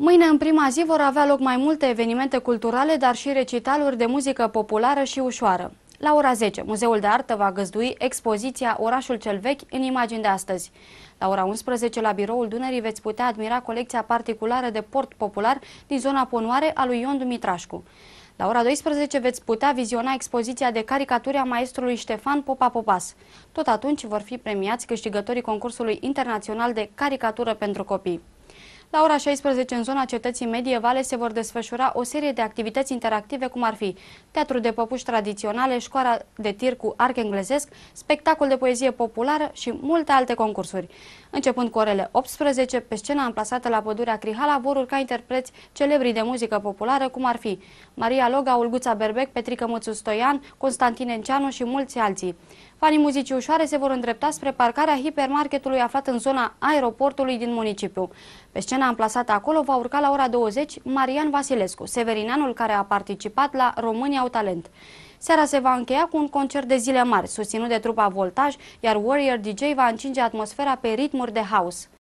Mâine, în prima zi, vor avea loc mai multe evenimente culturale, dar și recitaluri de muzică populară și ușoară. La ora 10, Muzeul de Artă va găzdui expoziția Orașul cel Vechi în imagini de astăzi. La ora 11, la biroul Dunării, veți putea admira colecția particulară de port popular din zona Ponoare a lui Ion Dumitrașcu. La ora 12 veți putea viziona expoziția de caricaturi a maestrului Ștefan Popa Popas. Tot atunci vor fi premiați câștigătorii concursului internațional de caricatură pentru copii. La ora 16, în zona cetății medievale, se vor desfășura o serie de activități interactive, cum ar fi teatru de păpuși tradiționale, școala de tir cu arc englezesc, spectacol de poezie populară și multe alte concursuri. Începând cu orele 18, pe scena amplasată la pădurea Crihala vor urca interpreți celebri de muzică populară, cum ar fi Maria Loga, Olguța Berbec, Petrică Mățu Stoian, Constantin Enceanu și mulți alții. Fanii muzicii ușoare se vor îndrepta spre parcarea hipermarketului aflat în zona aeroportului din municipiu. Pe scena amplasată acolo va urca la ora 20 Marian Vasilescu, severinanul care a participat la România au talent. Seara se va încheia cu un concert de zile mari, susținut de trupa Voltaj, iar Warrior DJ va încinge atmosfera pe ritmuri de house.